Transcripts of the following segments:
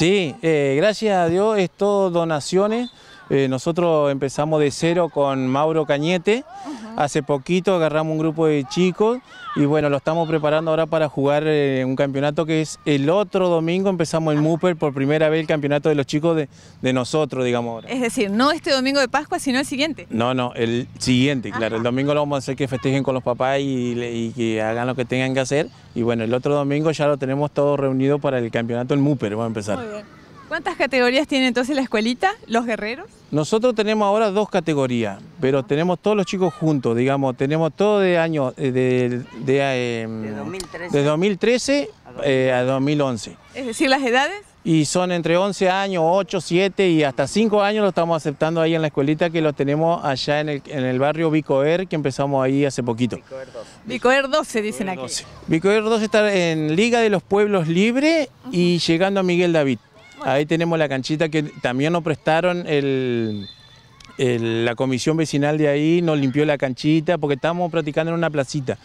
Sí, eh, gracias a Dios esto donaciones. Eh, nosotros empezamos de cero con Mauro Cañete, hace poquito agarramos un grupo de chicos y bueno, lo estamos preparando ahora para jugar eh, un campeonato que es el otro domingo, empezamos el Muper por primera vez el campeonato de los chicos de, nosotros, digamos ahora. Es decir, no este domingo de Pascua, sino el siguiente. No, no, el siguiente, claro, el domingo lo vamos a hacer que festejen con los papás y, que hagan lo que tengan que hacer y bueno, el otro domingo ya lo tenemos todo reunido para el campeonato, el Muper, vamos a empezar. Muy bien. ¿Cuántas categorías tiene entonces la escuelita, los guerreros? Nosotros tenemos ahora dos categorías, pero tenemos todos los chicos juntos, digamos, tenemos todo de año, eh, de, de, 2013, eh, a 2011. Eh, es decir, las edades. Y son entre 11 años, 8, 7 y hasta 5 años lo estamos aceptando ahí en la escuelita que lo tenemos allá en el, en el barrio Bicoer que empezamos ahí hace poquito. Bicoer 12. Bicoer 12 dicen aquí. Bicoer 12 está en Liga de los Pueblos Libre y llegando a Miguel David. Ahí tenemos la canchita que también nos prestaron la comisión vecinal de ahí, nos limpió la canchita porque estábamos practicando en una placita.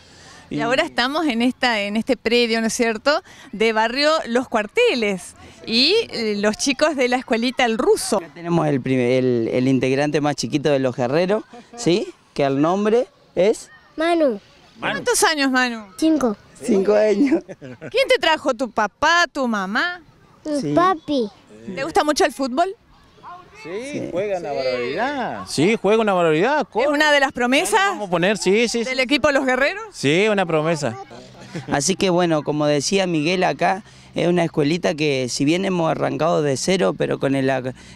Y, ahora estamos en esta en este predio, ¿no es cierto?, de barrio Los Cuarteles y eh, los chicos de la escuelita El Ruso. tenemos el, integrante más chiquito de Los Guerreros, ¿sí?, que el nombre es... Manu. Manu. ¿Cuántos años, Manu? Cinco. Cinco años. ¿Quién te trajo? ¿Tu papá, tu mamá? Papi. ¿Te gusta mucho el fútbol? Sí, juega una la barbaridad. Sí, juega una barbaridad. ¿Es una de las promesas? Vamos poner, sí, sí. ¿Del equipo Los Guerreros? Sí, una promesa. Así que bueno, como decía Miguel acá, es una escuelita que si bien hemos arrancado de cero, pero con el,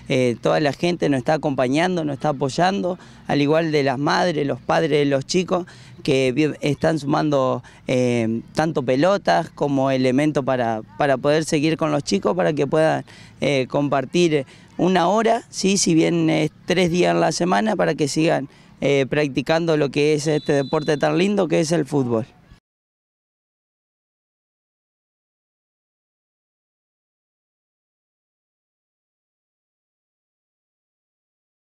eh, toda la gente nos está acompañando, nos está apoyando, al igual de las madres, los padres los chicos que están sumando eh, tanto pelotas como elementos para, para poder seguir con los chicos, para que puedan eh, compartir una hora, ¿sí? si bien es tres días en la semana, para que sigan practicando lo que es este deporte tan lindo que es el fútbol.